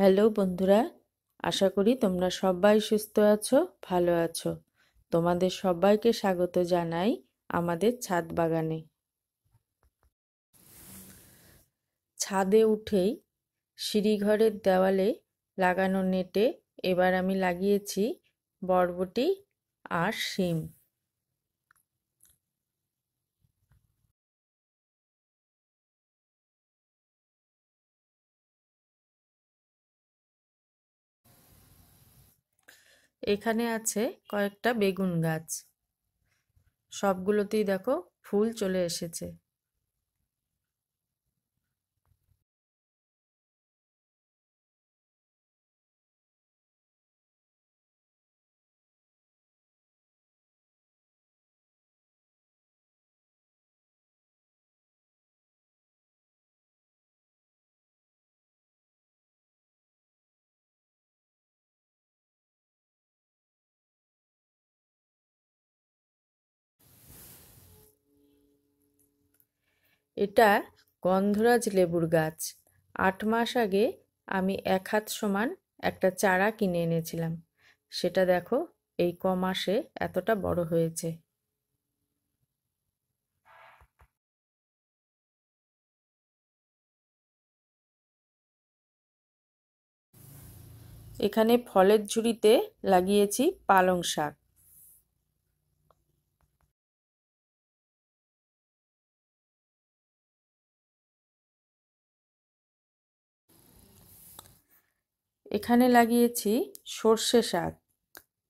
hello বন্ধুরা আশা করি তোমরা সবাই সুস্থ আছো ভালো আছো তোমাদের সবাইকে স্বাগত জানাই আমাদের ছাদ বাগানে ছাদে উঠেই সিঁড়িঘরের দেওয়ালে লাগানো নেটে এবার আমি লাগিয়েছি বরবটি আর শিম এখানে আছে কয়েকটা বেগুন গাছ সবগুলোতেই দেখো ফুল চলে এসেছে এটা গন্ধরাজ লেবুর গাছ আট মাস আগে আমি এক হাত সমান একটা চারা কিনে এনেছিলাম সেটা দেখো এই ক মাসে এতটা বড় হয়েছে এখানে ফলের ঝুড়িতে লাগিয়েছি পালং শাক এখানে লাগিয়েছি সর্ষে শাক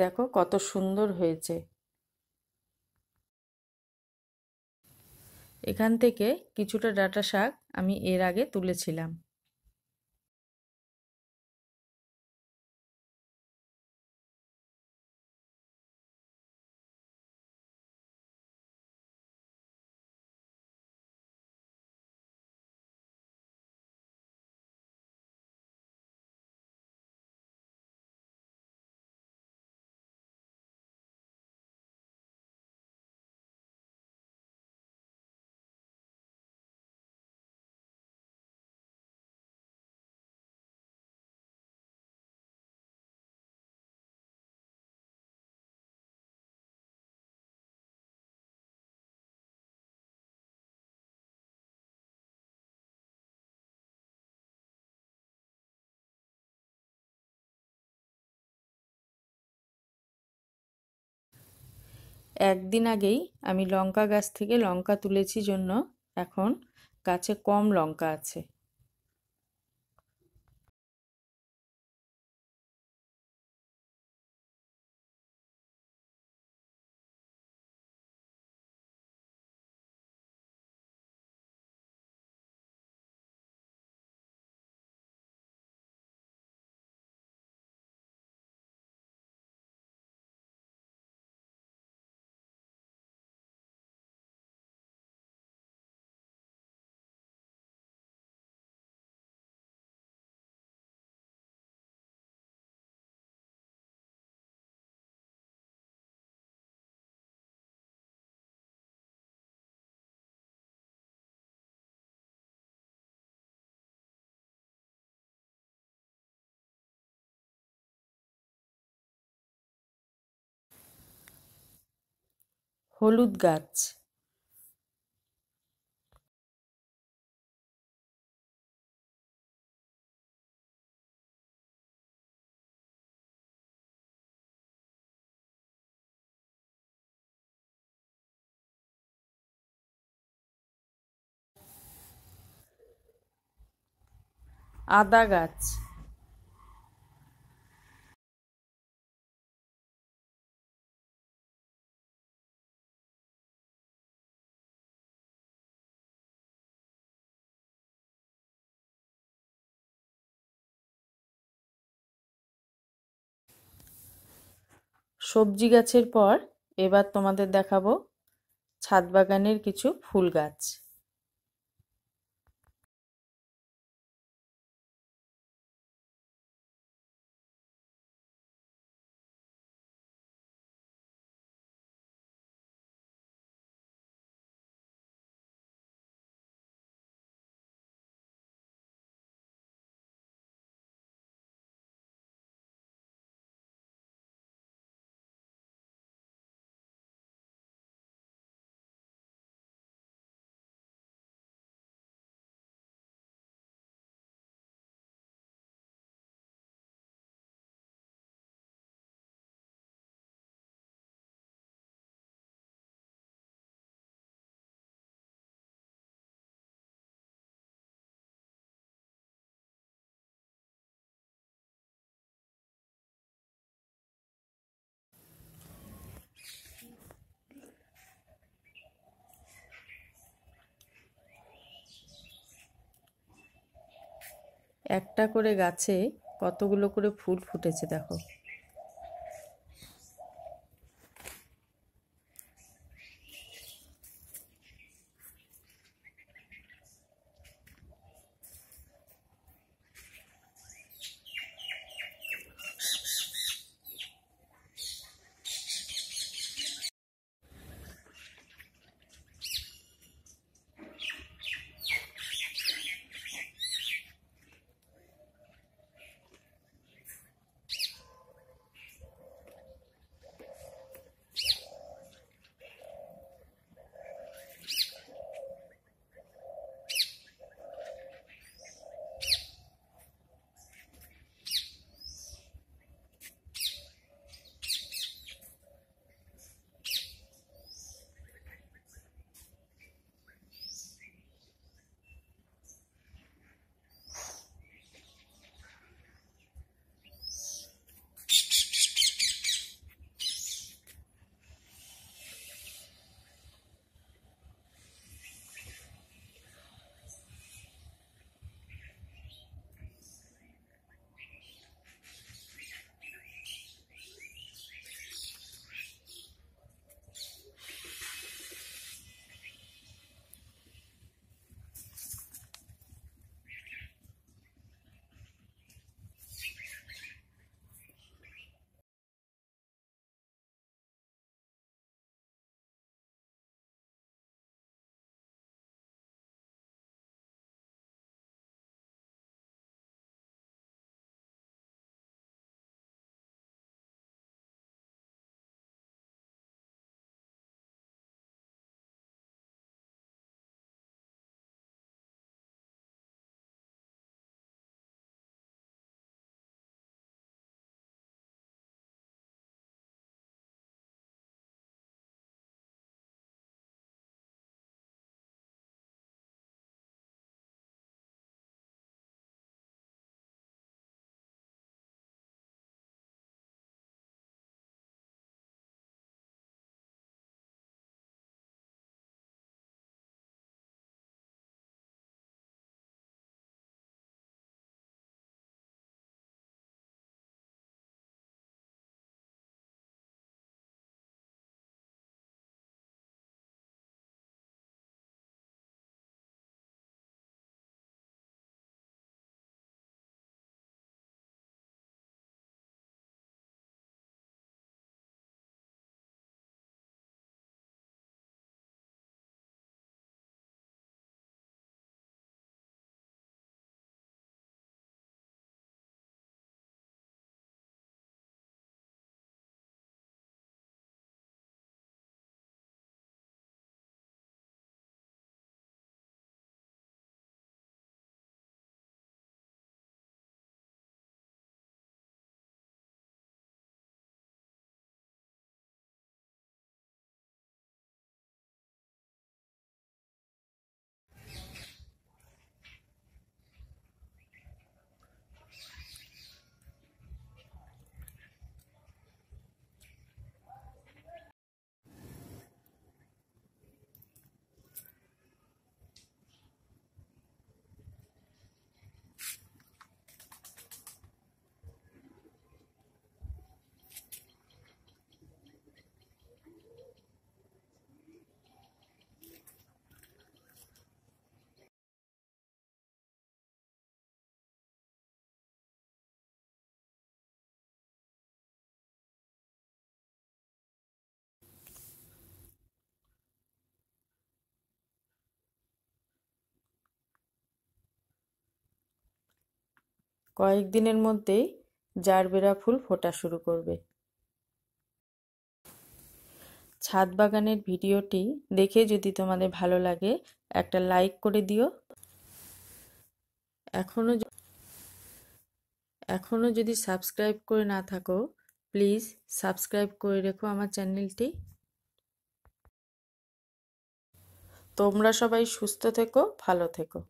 দেখো কত সুন্দর হয়েছে এখান থেকে কিছুটা ডাটা শাক আমি এর আগে তুলেছিলাম একদিন আগেই আমি লঙ্কা গাছ থেকে লঙ্কা তুলেছি জন্য এখন গাছে কম লঙ্কা আছে হলুদ গাছ আদা গাছ সবজি গাছের পর এবার তোমাদের দেখাবো ছাদ বাগানের কিছু ফুল গাছ একটা করে গাছে কতগুলো করে ফুল ফুটেছে দেখো কয়েকদিনের মধ্যেই জারবেরা ফুল ফোটা শুরু করবে ছাদ বাগানের ভিডিওটি দেখে যদি তোমাদের ভালো লাগে একটা লাইক করে দিও এখনও এখনও যদি সাবস্ক্রাইব করে না থাকো প্লিজ সাবস্ক্রাইব করে রেখো আমার চ্যানেলটি তোমরা সবাই সুস্থ থেকো ভালো থেকো